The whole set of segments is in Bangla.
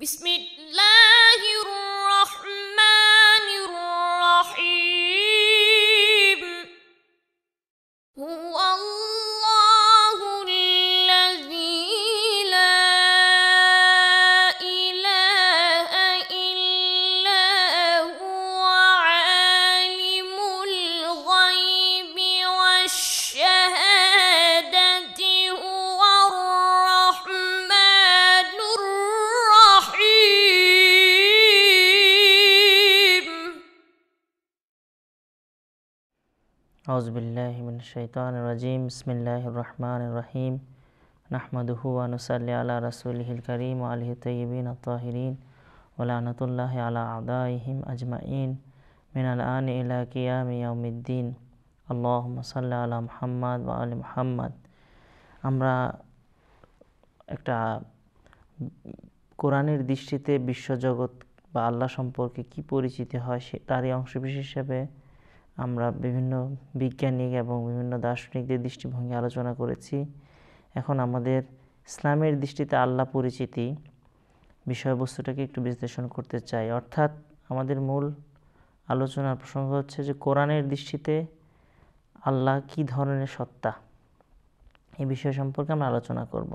Bismillah. আউজবিল্লাহিমিনশাইতানরাজিম বিসমিল্লাহ রহমান রহিম নাহমদুহু আনুসাল্লি আলা রসুলহিল করিম আলহ তিন আতাহিরিন ওলানতুল্লাহ আলা আদাহিম আজমাইন মিনাল আন আল্লাহ মসাল্লা আলা মুহাম্মদ ওয়া আলি মুহাম্মদ আমরা একটা কোরআনের দৃষ্টিতে বিশ্বজগৎ বা আল্লাহ সম্পর্কে কি পরিচিতি হয় সে তারই অংশবিশেষ হিসেবে আমরা বিভিন্ন বিজ্ঞানিক এবং বিভিন্ন দার্শনিকদের দৃষ্টিভঙ্গি আলোচনা করেছি এখন আমাদের ইসলামের দৃষ্টিতে আল্লাহ পরিচিতি বিষয়বস্তুটাকে একটু বিশ্লেষণ করতে চাই অর্থাৎ আমাদের মূল আলোচনার প্রসঙ্গ হচ্ছে যে কোরআনের দৃষ্টিতে আল্লাহ কি ধরনের সত্তা এই বিষয় সম্পর্কে আমরা আলোচনা করব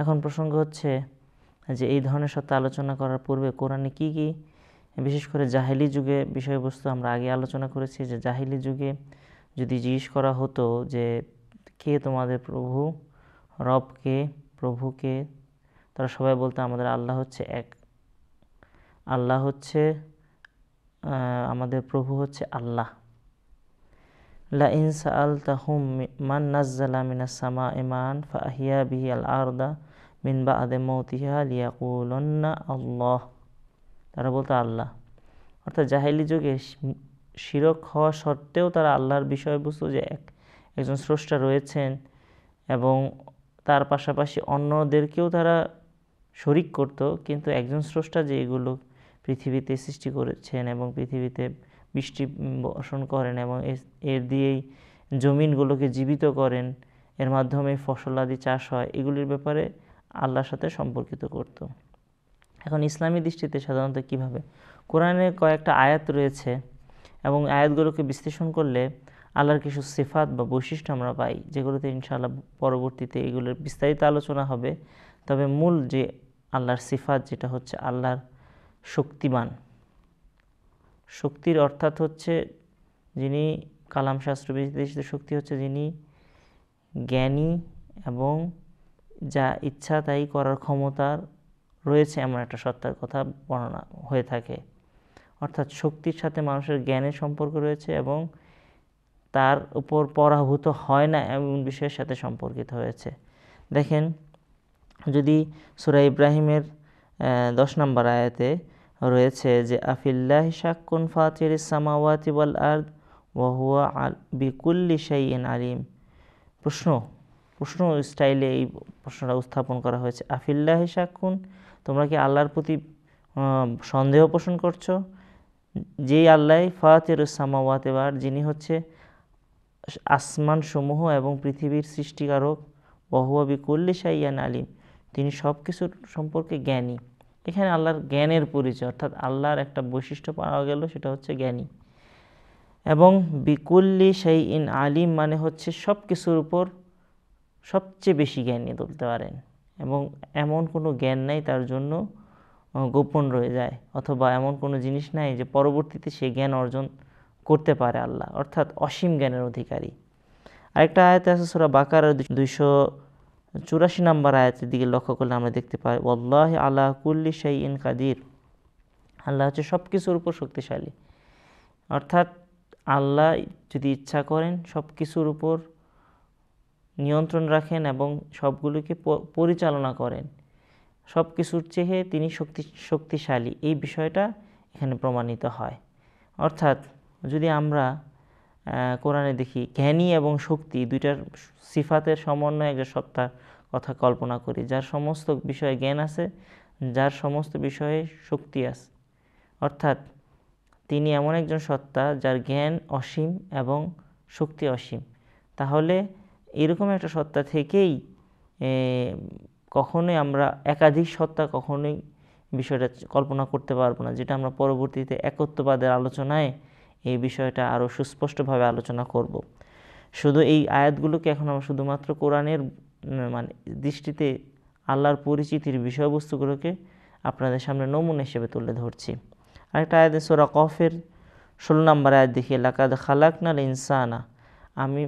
এখন প্রসঙ্গ হচ্ছে যে এই ধরনের সত্তা আলোচনা করার পূর্বে কোরআনে কি কী বিশেষ করে জাহেলি যুগে বিষয়বস্তু আমরা আগে আলোচনা করেছি যে জাহেলি যুগে যদি জিজ্ঞেস করা হতো যে কে তোমাদের প্রভু রবকে প্রভুকে তারা সবাই বলতো আমাদের আল্লাহ হচ্ছে এক আল্লাহ হচ্ছে আমাদের প্রভু হচ্ছে আল্লাহ লা ইনসা আল তাহুম মান নাজ্জালা মিনাস সামা ইমান ফাহিয়া বিহি আল আরদা মিন বা আদে মৌতিহা লিয়াকুলন্না আল্লাহ তারা বলতো আল্লাহ অর্থাৎ জাহেলি যুগে শিরক হওয়া সত্ত্বেও তারা আল্লাহর বিষয়বস্তু যে এক একজন স্রষ্টা রয়েছেন এবং তার পাশাপাশি অন্যদেরকেও তারা শরিক করত কিন্তু একজন স্রষ্টা যে এগুলো পৃথিবীতে সৃষ্টি করেছেন এবং পৃথিবীতে বৃষ্টি বর্ষণ করেন এবং এর দিয়েই জমিনগুলোকে জীবিত করেন এর মাধ্যমে ফসল আদি চাষ হয় এগুলির ব্যাপারে আল্লাহর সাথে সম্পর্কিত করতো এখন ইসলামী দৃষ্টিতে সাধারণত কিভাবে কোরআনে কয়েকটা আয়াত রয়েছে এবং আয়াতগুলোকে বিশ্লেষণ করলে আল্লাহর কিছু সিফাত বা বৈশিষ্ট্য আমরা পাই যেগুলোতে ইনশাআল্লাহ পরবর্তীতে এগুলোর বিস্তারিত আলোচনা হবে তবে মূল যে আল্লাহর সিফাত যেটা হচ্ছে আল্লাহর শক্তিমান শক্তির অর্থাৎ হচ্ছে যিনি কালাম শাস্ত্র বিশ্লেষিত শক্তি হচ্ছে যিনি জ্ঞানী এবং যা ইচ্ছা তাই করার ক্ষমতার রয়েছে এমন একটা সত্তার কথা বর্ণনা হয়ে থাকে অর্থাৎ শক্তির সাথে মানুষের জ্ঞানের সম্পর্ক রয়েছে এবং তার উপর পরাভূত হয় না এমন বিষয়ের সাথে সম্পর্কিত হয়েছে দেখেন যদি সুরা ইব্রাহিমের দশ নম্বর আয়াতে রয়েছে যে আফিল্লাহ শাকুন ফাতির ইসামাওয়াতি বল আর্দ ওয়াহুয়া আল বিকুল্লি সাইন আলিম প্রশ্ন প্রশ্ন স্টাইলে এই প্রশ্নটা উত্থাপন করা হয়েছে আফিল্লাহ শাকুন তোমরা কি আল্লাহর প্রতি সন্দেহ পোষণ করছো যেই আল্লাহ ফাতেরুসামাওয়াত এবার যিনি হচ্ছে আসমান সমূহ এবং পৃথিবীর সৃষ্টিকারক বহুয়াবি করলে সাইয়ান আলিম তিনি সব কিছুর সম্পর্কে জ্ঞানী এখানে আল্লাহর জ্ঞানের পরিচয় অর্থাৎ আল্লাহর একটা বৈশিষ্ট্য পাওয়া গেল সেটা হচ্ছে জ্ঞানী এবং বিকুল্লি সেই ইন আলিম মানে হচ্ছে সব কিছুর উপর সবচেয়ে বেশি জ্ঞানী তুলতে পারেন এবং এমন কোনো জ্ঞান নাই তার জন্য গোপন রয়ে যায় অথবা এমন কোনো জিনিস নাই যে পরবর্তীতে সে জ্ঞান অর্জন করতে পারে আল্লাহ অর্থাৎ অসীম জ্ঞানের অধিকারী আরেকটা আয়াতে আছে সুরা বাকার দুইশো চুরাশি নম্বর আয়াতের দিকে লক্ষ্য করলে আমরা দেখতে পাই আল্লাহ আল্লাহ কুল্লি শাই ইন কাদির আল্লাহ হচ্ছে সব কিছুর উপর শক্তিশালী অর্থাৎ আল্লাহ যদি ইচ্ছা করেন সব কিছুর উপর নিয়ন্ত্রণ রাখেন এবং সবগুলোকে পরিচালনা করেন সব কিছুর চেয়ে তিনি শক্তি শক্তিশালী এই বিষয়টা এখানে প্রমাণিত হয় অর্থাৎ যদি আমরা কোরআনে দেখি জ্ঞানী এবং শক্তি দুইটার সিফাতের সমন্বয় একজন সত্তার কথা কল্পনা করি যার সমস্ত বিষয়ে জ্ঞান আছে যার সমস্ত বিষয়ে শক্তি আছে অর্থাৎ তিনি এমন একজন সত্তা যার জ্ঞান অসীম এবং শক্তি অসীম তাহলে এরকম একটা সত্তা থেকেই কখনোই আমরা একাধিক সত্তা কখনোই বিষয়টা কল্পনা করতে পারবো না যেটা আমরা পরবর্তীতে একত্ববাদের আলোচনায় এই বিষয়টা আরও সুস্পষ্টভাবে আলোচনা করব। শুধু এই আয়াতগুলোকে এখন আমরা শুধুমাত্র কোরআনের মানে দৃষ্টিতে আল্লাহর পরিচিতির বিষয়বস্তুগুলোকে আপনাদের সামনে নমুনা হিসেবে তুলে ধরছি আরেকটা আয়াত সোরা কফের ষোলো নম্বর আয়াত দেখি এলাকা খালাকনাল ইনসানা আমি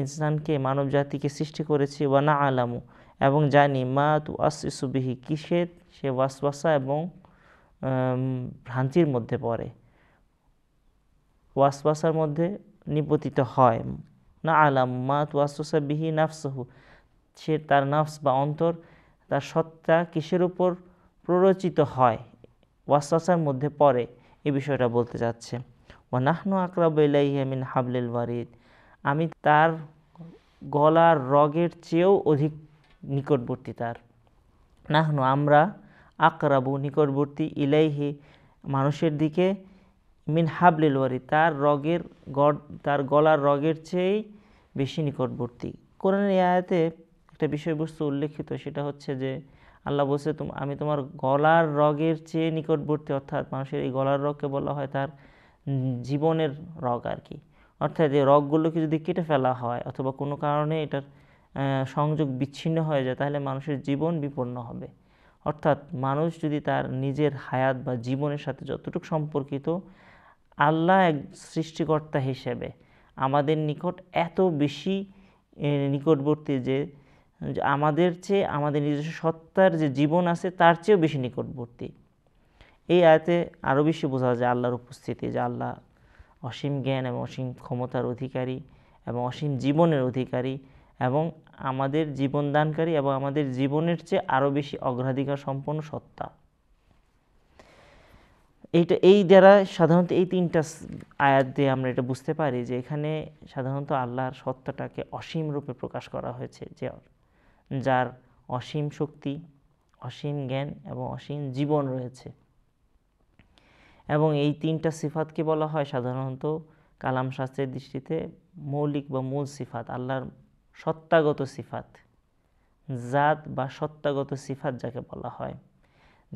ইনসানকে মানব জাতিকে সৃষ্টি করেছি ওয়ানা আলামু এবং জানি মা তু আসিসুবিহি কিসের সে ওয়াসওয়াসা এবং ভ্রান্তির মধ্যে পড়ে ওয়াসওয়াসার মধ্যে নিপতিত হয় না আলাম মা তু আসুসাবিহি নাফসহু সে তার নাফস বা অন্তর তার সত্তা কিসের উপর প্ররোচিত হয় ওয়াসওয়াসার মধ্যে পড়ে এই বিষয়টা বলতে যাচ্ছে ওয়ানাহনু আকরাব ইলাইহি মিন হাবলিল ওয়ারিদ আমি তার গলার রগের চেয়েও অধিক নিকটবর্তী তার নাহনু আমরা আকরাবু নিকটবর্তী ইলাইহি মানুষের দিকে মিন হাবলিল ওয়ারি তার রগের গড় তার গলার রগের চেয়েই বেশি নিকটবর্তী কোরআন আয়াতে একটা বিষয়বস্তু উল্লেখিত সেটা হচ্ছে যে আল্লাহ বলছে আমি তোমার গলার রগের চেয়ে নিকটবর্তী অর্থাৎ মানুষের এই গলার রগকে বলা হয় তার জীবনের রগ আর কি অর্থাৎ এই রগগুলোকে যদি কেটে ফেলা হয় অথবা কোনো কারণে এটার সংযোগ বিচ্ছিন্ন হয়ে যায় তাহলে মানুষের জীবন বিপন্ন হবে অর্থাৎ মানুষ যদি তার নিজের হায়াত বা জীবনের সাথে যতটুকু সম্পর্কিত আল্লাহ এক সৃষ্টিকর্তা হিসেবে আমাদের নিকট এত বেশি নিকটবর্তী যে আমাদের চেয়ে আমাদের নিজস্ব সত্তার যে জীবন আছে তার চেয়েও বেশি নিকটবর্তী এই আয়তে আরও বেশি বোঝা যায় আল্লাহর উপস্থিতি যে আল্লাহ অসীম জ্ঞান এবং অসীম ক্ষমতার অধিকারী এবং অসীম জীবনের অধিকারী এবং আমাদের জীবনদানকারী এবং আমাদের জীবনের চেয়ে আরও বেশি অগ্রাধিকার সম্পন্ন সত্তা এইটা এই দ্বারা সাধারণত এই তিনটা আয়াত দিয়ে আমরা এটা বুঝতে পারি যে এখানে সাধারণত আল্লাহর সত্তাটাকে অসীম রূপে প্রকাশ করা হয়েছে যে যার অসীম শক্তি অসীম জ্ঞান এবং অসীম জীবন রয়েছে এবং এই তিনটা সিফাতকে বলা হয় সাধারণত কালাম শাস্ত্রের দৃষ্টিতে মৌলিক বা মূল সিফাত আল্লাহর সত্তাগত সিফাত জাত বা সত্তাগত সিফাত যাকে বলা হয়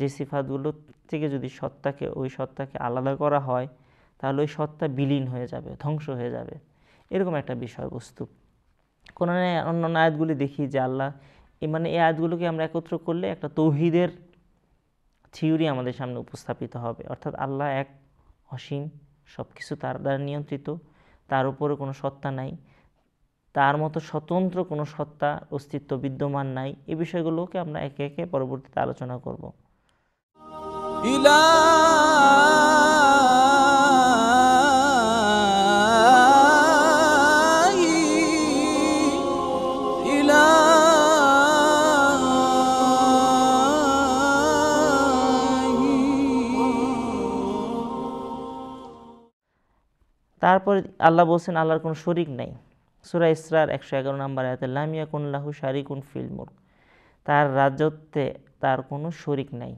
যে সিফাতগুলো থেকে যদি সত্তাকে ওই সত্তাকে আলাদা করা হয় তাহলে ওই সত্তা বিলীন হয়ে যাবে ধ্বংস হয়ে যাবে এরকম একটা বিষয়বস্তু কোনো অন্য আয়াতগুলি দেখি যে আল্লাহ মানে এই আয়াতগুলোকে আমরা একত্র করলে একটা তৌহিদের থিওরি আমাদের সামনে উপস্থাপিত হবে অর্থাৎ আল্লাহ এক অসীম সব কিছু তার দ্বারা নিয়ন্ত্রিত তার উপরে কোনো সত্তা নাই তার মতো স্বতন্ত্র কোনো সত্তা অস্তিত্ব বিদ্যমান নাই এ বিষয়গুলোকে আমরা একে একে পরবর্তীতে আলোচনা করবো ইলা তারপরে আল্লাহ বলছেন আল্লাহর কোনো শরিক নাই সুরা ইসরার একশো এগারো নম্বর আয়াতে লামিয়া কোন লাহু শারিকুন ফিল মুল্ক তার রাজত্বে তার কোনো শরিক নাই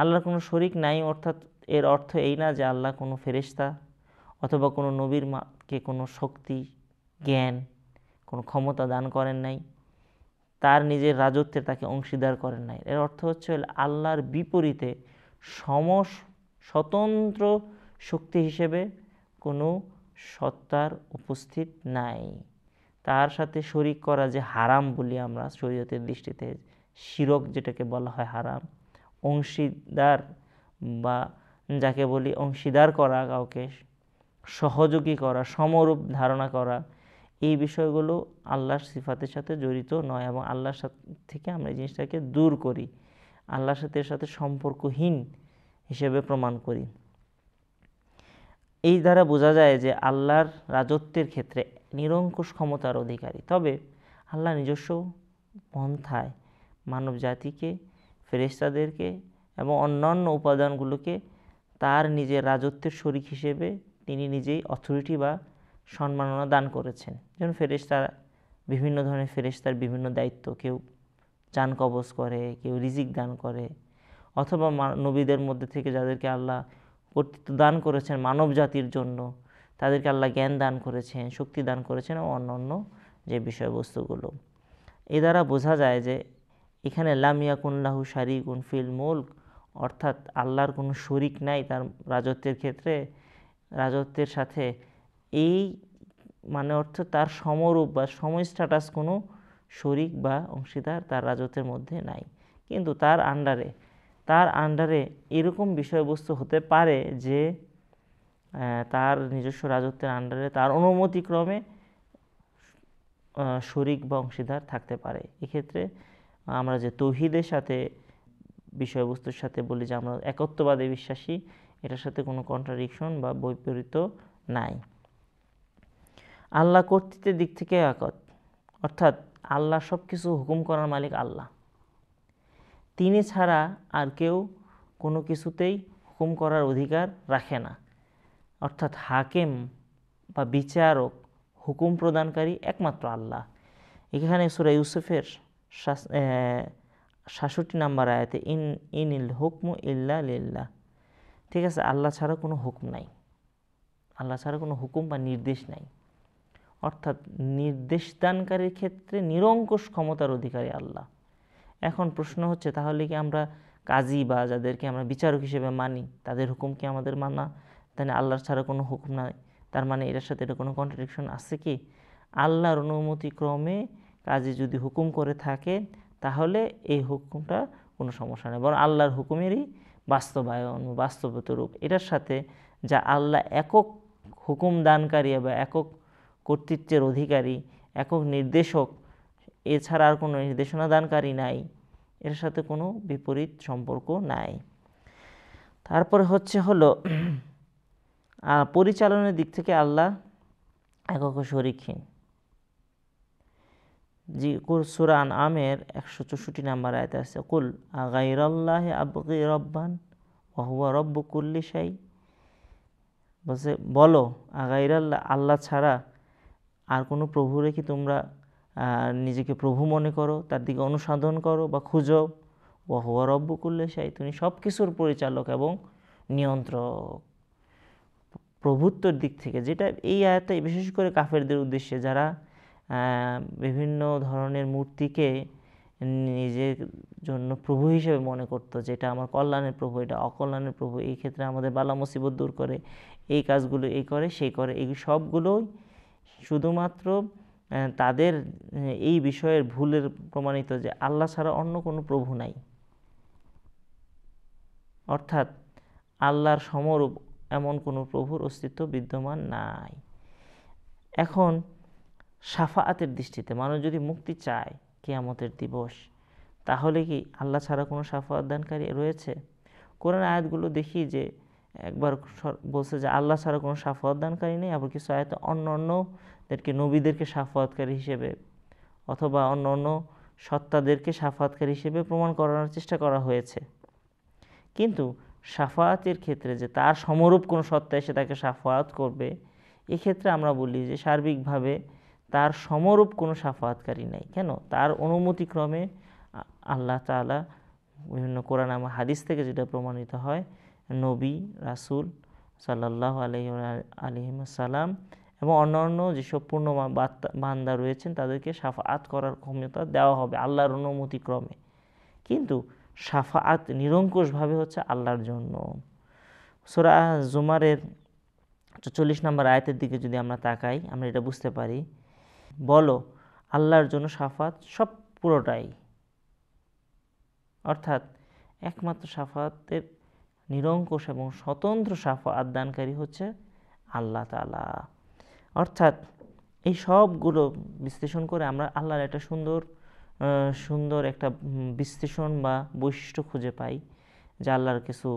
আল্লাহর কোনো শরিক নাই অর্থাৎ এর অর্থ এই না যে আল্লাহ কোনো ফেরিস্তা অথবা কোনো নবীর মাকে কোনো শক্তি জ্ঞান কোনো ক্ষমতা দান করেন নাই তার নিজের রাজত্বে তাকে অংশীদার করেন নাই এর অর্থ হচ্ছে আল্লাহর বিপরীতে সম স্বতন্ত্র শক্তি হিসেবে কোনো সত্তার উপস্থিত নাই তার সাথে শরিক করা যে হারাম বলি আমরা শরীয়তের দৃষ্টিতে শিরক যেটাকে বলা হয় হারাম অংশীদার বা যাকে বলি অংশীদার করা কাউকে সহযোগী করা সমরূপ ধারণা করা এই বিষয়গুলো আল্লাহর সিফাতের সাথে জড়িত নয় এবং আল্লাহর সাথে থেকে আমরা এই জিনিসটাকে দূর করি আল্লাহর সাথে সাথে সম্পর্কহীন হিসেবে প্রমাণ করি এই দ্বারা বোঝা যায় যে আল্লাহর রাজত্বের ক্ষেত্রে নিরঙ্কুশ ক্ষমতার অধিকারী তবে আল্লাহ নিজস্ব পন্থায় মানব জাতিকে ফেরেস্তাদেরকে এবং অন্যান্য উপাদানগুলোকে তার নিজের রাজত্বের শরিক হিসেবে তিনি নিজেই অথরিটি বা সম্মাননা দান করেছেন যেমন ফেরেস্তার বিভিন্ন ধরনের ফেরেস্তার বিভিন্ন দায়িত্ব কেউ চান কবজ করে কেউ রিজিক দান করে অথবা নবীদের মধ্যে থেকে যাদেরকে আল্লাহ কর্তৃত্ব দান করেছেন মানব জাতির জন্য তাদেরকে আল্লাহ জ্ঞান দান করেছেন শক্তি দান করেছেন ও অন্য যে বিষয়বস্তুগুলো এ দ্বারা বোঝা যায় যে এখানে লামিয়াকুল্লাহু শারিক উনফিল মুল্ক অর্থাৎ আল্লাহর কোনো শরিক নাই তার রাজত্বের ক্ষেত্রে রাজত্বের সাথে এই মানে অর্থ তার সমরূপ বা সময় স্ট্যাটাস কোনো শরিক বা অংশীদার তার রাজত্বের মধ্যে নাই কিন্তু তার আন্ডারে তার আন্ডারে এরকম বিষয়বস্তু হতে পারে যে তার নিজস্ব রাজত্বের আন্ডারে তার অনুমতিক্রমে শরিক বা অংশীদার থাকতে পারে এক্ষেত্রে আমরা যে তৌহিদের সাথে বিষয়বস্তুর সাথে বলি যে আমরা একত্ববাদে বিশ্বাসী এটার সাথে কোনো কন্ট্রাডিকশন বা বৈপরীত্য নাই আল্লাহ কর্তৃত্বের দিক থেকে একত অর্থাৎ আল্লাহ সব কিছু হুকুম করার মালিক আল্লাহ তিনি ছাড়া আর কেউ কোনো কিছুতেই হুকুম করার অধিকার রাখে না অর্থাৎ হাকেম বা বিচারক হুকুম প্রদানকারী একমাত্র আল্লাহ এখানে সুরা ইউসুফের সাতষট্টি নাম্বার আয়াতে ইন ইন ইল হুকম ইল্লা লিল্লাহ ঠিক আছে আল্লাহ ছাড়া কোনো হুকুম নাই আল্লাহ ছাড়া কোনো হুকুম বা নির্দেশ নাই অর্থাৎ নির্দেশদানকারীর ক্ষেত্রে নিরঙ্কুশ ক্ষমতার অধিকারী আল্লাহ এখন প্রশ্ন হচ্ছে তাহলে কি আমরা কাজী বা যাদেরকে আমরা বিচারক হিসেবে মানি তাদের হুকুম কি আমাদের মানা তাহলে আল্লাহর ছাড়া কোনো হুকুম নাই তার মানে এটার সাথে এটা কোনো কন্ট্রাডিকশন আছে কি আল্লাহর অনুমতিক্রমে কাজী যদি হুকুম করে থাকে তাহলে এই হুকুমটা কোনো সমস্যা নেই বরং আল্লাহর হুকুমেরই বাস্তবায়ন বাস্তবত রূপ এটার সাথে যা আল্লাহ একক হুকুম দানকারী বা একক কর্তৃত্বের অধিকারী একক নির্দেশক এছাড়া আর কোনো নির্দেশনা দানকারী নাই এর সাথে কোনো বিপরীত সম্পর্ক নাই তারপরে হচ্ছে হলো পরিচালনের দিক থেকে আল্লাহ একক শরিকহীন জি সুরান আমের একশো চৌষট্টি নাম্বার আয়তে আছে কুল আল্লাহ আবগি রব্বান অহুয়া রব্ব কুল্লি সাই বলছে বলো আল্লাহ আল্লাহ ছাড়া আর কোনো প্রভুরে কি তোমরা নিজেকে প্রভু মনে করো তার দিকে অনুসাধন করো বা খুঁজো বা হওয়ার রব্য করলে সেই তুমি সব কিছুর পরিচালক এবং নিয়ন্ত্রক প্রভুত্বর দিক থেকে যেটা এই আয়তায় বিশেষ করে কাফেরদের উদ্দেশ্যে যারা বিভিন্ন ধরনের মূর্তিকে নিজের জন্য প্রভু হিসেবে মনে করতো যেটা আমার কল্যাণের প্রভু এটা অকল্যাণের প্রভু এই ক্ষেত্রে আমাদের বালা মুসিবত দূর করে এই কাজগুলো এই করে সেই করে এই সবগুলোই শুধুমাত্র তাদের এই বিষয়ের ভুলের প্রমাণিত যে আল্লাহ ছাড়া অন্য কোনো প্রভু নাই অর্থাৎ আল্লাহর সমরূপ এমন কোনো প্রভুর অস্তিত্ব বিদ্যমান নাই এখন সাফাআতের দৃষ্টিতে মানুষ যদি মুক্তি চায় কেয়ামতের দিবস তাহলে কি আল্লাহ ছাড়া কোনো সাফা দানকারী রয়েছে কোরআন আয়াতগুলো দেখি যে একবার বলছে যে আল্লাহ ছাড়া কোনো সাফা দানকারী নেই আবার কিছু আয়াত অন্য অন্য তাদেরকে নবীদেরকে সাফাতকারী হিসেবে অথবা অন্য অন্য সত্তাদেরকে সাফাতকারী হিসেবে প্রমাণ করানোর চেষ্টা করা হয়েছে কিন্তু সাফাতের ক্ষেত্রে যে তার সমরূপ কোনো সত্তা এসে তাকে সাফাত করবে এক্ষেত্রে আমরা বলি যে সার্বিকভাবে তার সমরূপ কোনো সাফাৎকারী নাই কেন তার অনুমতিক্রমে আল্লাহ তালা বিভিন্ন কোরআন আমার হাদিস থেকে যেটা প্রমাণিত হয় নবী রাসুল সাল্লাহ আলহিম সালাম এবং অন্যান্য যেসব পূর্ণ বান্দা রয়েছেন তাদেরকে সাফাত করার ক্ষমতা দেওয়া হবে আল্লাহর অনুমতিক্রমে কিন্তু সাফাত নিরঙ্কুশভাবে হচ্ছে আল্লাহর জন্য সোরা জুমারের চল্লিশ নম্বর আয়তের দিকে যদি আমরা তাকাই আমরা এটা বুঝতে পারি বলো আল্লাহর জন্য সাফাত সব পুরোটাই অর্থাৎ একমাত্র সাফাতের নিরঙ্কুশ এবং স্বতন্ত্র সাফা আদানকারী হচ্ছে আল্লাহ তালা অর্থাৎ এই সবগুলো বিশ্লেষণ করে আমরা আল্লাহর একটা সুন্দর সুন্দর একটা বিশ্লেষণ বা বৈশিষ্ট্য খুঁজে পাই যা আল্লাহর কিছু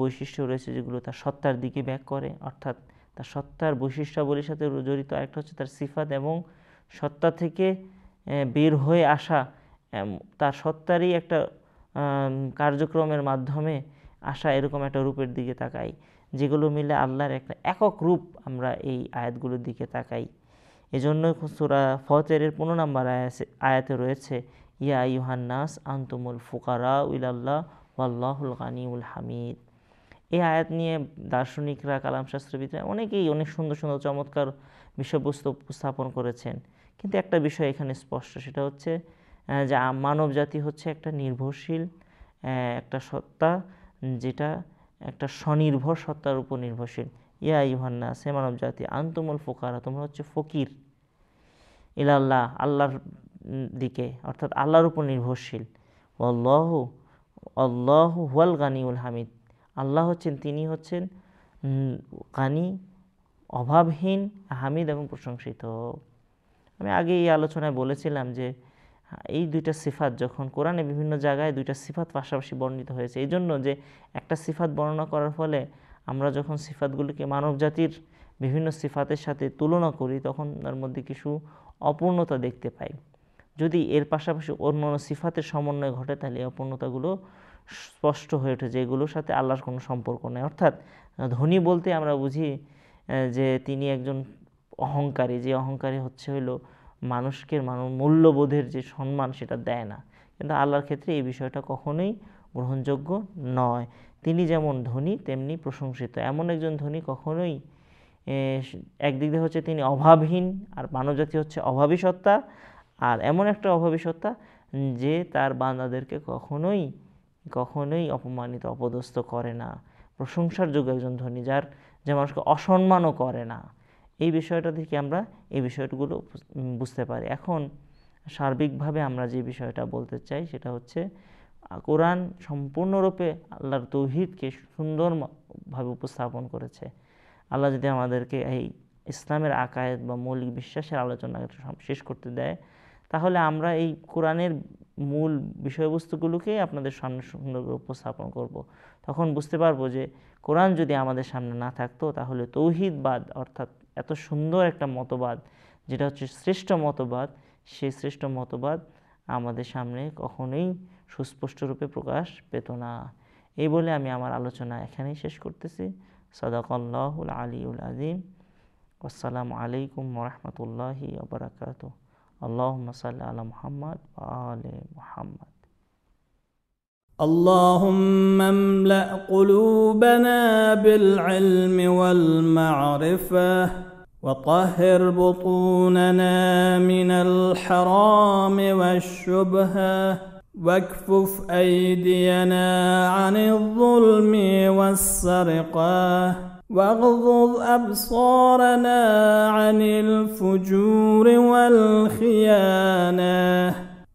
বৈশিষ্ট্য রয়েছে যেগুলো তার সত্তার দিকে ব্যাক করে অর্থাৎ তার সত্তার বৈশিষ্ট্যাবলীর সাথে জড়িত একটা হচ্ছে তার সিফাত এবং সত্তা থেকে বের হয়ে আসা তার সত্তারই একটা কার্যক্রমের মাধ্যমে আসা এরকম একটা রূপের দিকে তাকাই যেগুলো মিলে আল্লাহর একটা একক রূপ আমরা এই আয়াতগুলোর দিকে তাকাই এজন্য সুরা ফতেরের পনেরো নম্বর আয়াতে রয়েছে ইয়া ইউহান্নাস আন্তমুল ফুকারা উইলাল্লাহ ওয়াল্লাহুল গানিউল হামিদ এই আয়াত নিয়ে দার্শনিকরা কালামশাস্ত্রবিদরা অনেকেই অনেক সুন্দর সুন্দর চমৎকার বিষয়বস্তু উপস্থাপন করেছেন কিন্তু একটা বিষয় এখানে স্পষ্ট সেটা হচ্ছে যে মানব জাতি হচ্ছে একটা নির্ভরশীল একটা সত্তা যেটা একটা স্বনির্ভর সত্তার উপর নির্ভরশীল ইয়া ইহান্না সে মানব জাতি আন্তমল ফোকারা তোমরা হচ্ছে ফকির ইলাল্লাহ আল্লাহর দিকে অর্থাৎ আল্লাহর উপর নির্ভরশীল অল্লাহ অল্লাহ হুয়াল গানিউল হামিদ আল্লাহ হচ্ছেন তিনি হচ্ছেন গানি অভাবহীন হামিদ এবং প্রশংসিত আমি আগে এই আলোচনায় বলেছিলাম যে হ্যাঁ, এই দুইটা সিফাত যখন কোরআনে বিভিন্ন জায়গায় দুইটা সিফাত পাশাপাশি বর্ণিত হয়েছে এই জন্য যে একটা সিফাত বর্ণনা করার ফলে আমরা যখন সিফাতগুলিকে মানব জাতির বিভিন্ন সিফাতের সাথে তুলনা করি তখন তার মধ্যে কিছু অপূর্ণতা দেখতে পাই যদি এর পাশাপাশি অন্য অন্য সিফাতের সমন্বয় ঘটে তাহলে এই অপূর্ণতাগুলো স্পষ্ট হয়ে ওঠে এগুলোর সাথে আল্লাহর কোনো সম্পর্ক নেই অর্থাৎ ধনী বলতে আমরা বুঝি যে তিনি একজন অহংকারী যে অহংকারী হচ্ছে হইলো মানুষকে মানুষ মূল্যবোধের যে সম্মান সেটা দেয় না কিন্তু আল্লাহর ক্ষেত্রে এই বিষয়টা কখনোই গ্রহণযোগ্য নয় তিনি যেমন ধনী তেমনি প্রশংসিত এমন একজন ধনী কখনোই একদিক দিয়ে হচ্ছে তিনি অভাবহীন আর মানবজাতি হচ্ছে অভাবী সত্তা আর এমন একটা অভাবী সত্তা যে তার বান্দাদেরকে কখনোই কখনোই অপমানিত অপদস্থ করে না প্রশংসার যোগ্য একজন ধনী যার যে মানুষকে অসম্মানও করে না এই বিষয়টা থেকে আমরা এই বিষয়গুলো বুঝতে পারি এখন সার্বিকভাবে আমরা যে বিষয়টা বলতে চাই সেটা হচ্ছে কোরআন সম্পূর্ণরূপে আল্লাহর তৌহিদকে সুন্দরভাবে উপস্থাপন করেছে আল্লাহ যদি আমাদেরকে এই ইসলামের আকায়েত বা মৌলিক বিশ্বাসের আলোচনা শেষ করতে দেয় তাহলে আমরা এই কোরআনের মূল বিষয়বস্তুগুলোকেই আপনাদের সামনে সুন্দর উপস্থাপন করব। তখন বুঝতে পারবো যে কোরআন যদি আমাদের সামনে না থাকতো তাহলে তৌহিদবাদ অর্থাৎ এত সুন্দর একটা মতবাদ যেটা হচ্ছে শ্রেষ্ঠ মতবাদ সেই শ্রেষ্ঠ মতবাদ আমাদের সামনে কখনোই সুস্পষ্টরূপে প্রকাশ পেত না এই বলে আমি আমার আলোচনা এখানেই শেষ করতেছি সদাকল্লাহুল আলিউল আজিম আসসালামু আলাইকুম রহমতুল্লাহি আবরাকাত আল্লাহ সাল্লি আল মুহাম্মদ আলে মুহাম্মদ اللهم املأ قلوبنا بالعلم والمعرفة وطهر بطوننا من الحرام والشبهة واكفف أيدينا عن الظلم والسرقة واغضض أبصارنا عن الفجور والخيانة